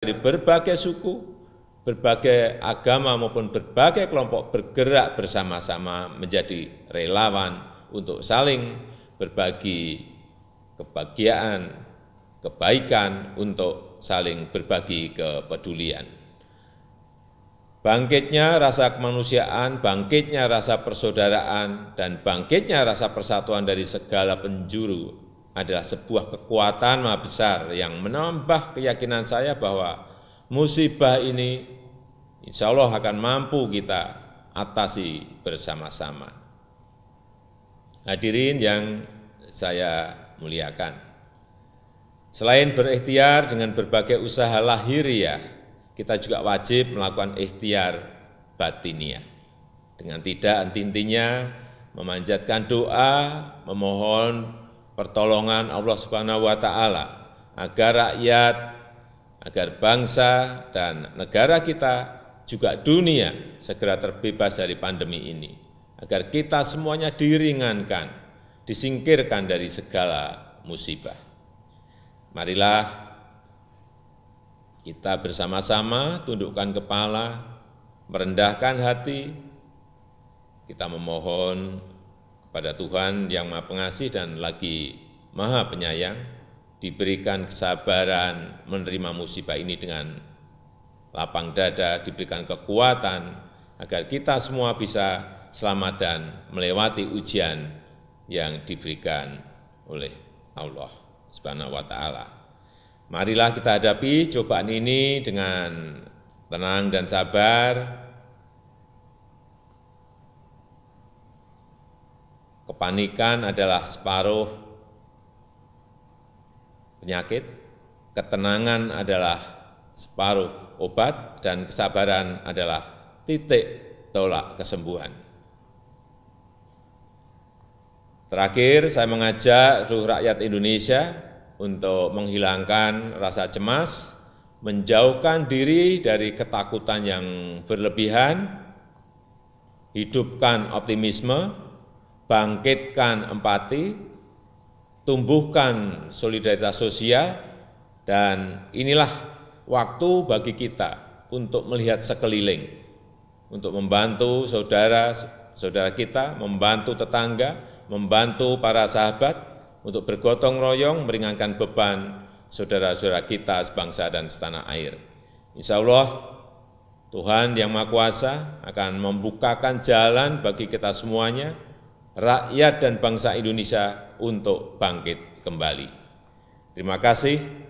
dari berbagai suku, berbagai agama maupun berbagai kelompok bergerak bersama-sama menjadi relawan untuk saling berbagi kebahagiaan, kebaikan untuk saling berbagi kepedulian. Bangkitnya rasa kemanusiaan, bangkitnya rasa persaudaraan, dan bangkitnya rasa persatuan dari segala penjuru adalah sebuah kekuatan maha besar yang menambah keyakinan saya bahwa musibah ini insya Allah akan mampu kita atasi bersama-sama. Hadirin yang saya muliakan. Selain berikhtiar dengan berbagai usaha lahiriah, kita juga wajib melakukan ikhtiar batiniah. Dengan tidak henti memanjatkan doa, memohon pertolongan Allah Subhanahu wa taala agar rakyat, agar bangsa dan negara kita juga dunia segera terbebas dari pandemi ini agar kita semuanya diringankan, disingkirkan dari segala musibah. Marilah kita bersama-sama tundukkan kepala, merendahkan hati, kita memohon pada Tuhan yang maha pengasih dan lagi maha penyayang, diberikan kesabaran menerima musibah ini dengan lapang dada, diberikan kekuatan agar kita semua bisa selamat dan melewati ujian yang diberikan oleh Allah Subhanahu wa taala. Marilah kita hadapi cobaan ini dengan tenang dan sabar, kepanikan adalah separuh penyakit, ketenangan adalah separuh obat, dan kesabaran adalah titik tolak kesembuhan. Terakhir, saya mengajak seluruh rakyat Indonesia untuk menghilangkan rasa cemas, menjauhkan diri dari ketakutan yang berlebihan, hidupkan optimisme, bangkitkan empati, tumbuhkan solidaritas sosial, dan inilah waktu bagi kita untuk melihat sekeliling, untuk membantu saudara, saudara kita, membantu tetangga, membantu para sahabat, untuk bergotong royong meringankan beban saudara-saudara kita sebangsa dan setanah air. Insya Allah Tuhan Yang Maha Kuasa akan membukakan jalan bagi kita semuanya rakyat dan bangsa Indonesia untuk bangkit kembali. Terima kasih.